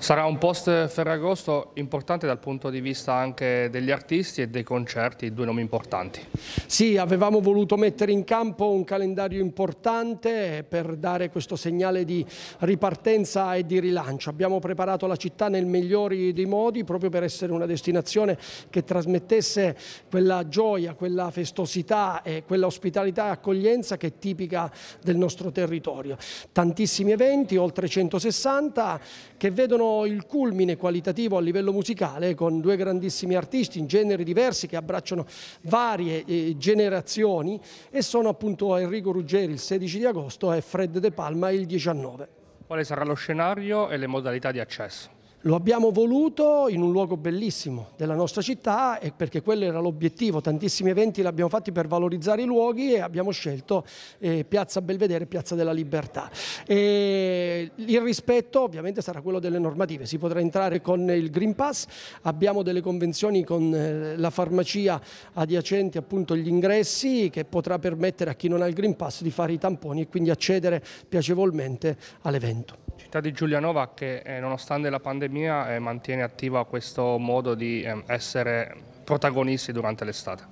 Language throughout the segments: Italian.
Sarà un post Ferragosto importante dal punto di vista anche degli artisti e dei concerti, due nomi importanti. Sì, avevamo voluto mettere in campo un calendario importante per dare questo segnale di ripartenza e di rilancio. Abbiamo preparato la città nel migliore dei modi proprio per essere una destinazione che trasmettesse quella gioia, quella festosità e quella ospitalità e accoglienza che è tipica del nostro territorio. Tantissimi eventi, oltre 160, che vedono il culmine qualitativo a livello musicale con due grandissimi artisti in generi diversi che abbracciano varie eh, generazioni e sono appunto Enrico Ruggeri il 16 di agosto e Fred De Palma il 19. Quale sarà lo scenario e le modalità di accesso? Lo abbiamo voluto in un luogo bellissimo della nostra città e perché quello era l'obiettivo, tantissimi eventi li abbiamo fatti per valorizzare i luoghi e abbiamo scelto eh, Piazza Belvedere e Piazza della Libertà. E il rispetto ovviamente sarà quello delle normative, si potrà entrare con il Green Pass, abbiamo delle convenzioni con eh, la farmacia adiacenti appunto agli ingressi che potrà permettere a chi non ha il Green Pass di fare i tamponi e quindi accedere piacevolmente all'evento. Città di Giulianova che eh, nonostante la pandemia eh, mantiene attiva questo modo di ehm, essere protagonisti durante l'estate.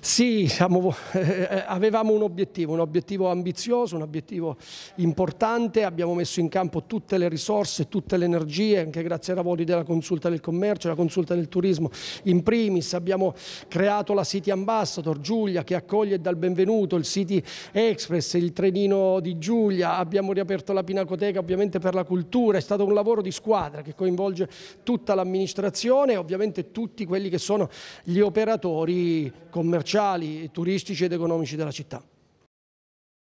Sì, siamo, eh, eh, eh, avevamo un obiettivo, un obiettivo ambizioso, un obiettivo importante, abbiamo messo in campo tutte le risorse, tutte le energie, anche grazie ai lavori della consulta del commercio, della consulta del turismo in primis, abbiamo creato la City Ambassador Giulia che accoglie e dà il benvenuto, il City Express, il trenino di Giulia, abbiamo riaperto la Pinacoteca ovviamente per la cultura, è stato un lavoro di squadra che coinvolge tutta l'amministrazione e ovviamente tutti quelli che sono gli operatori commerciali commerciali, turistici ed economici della città.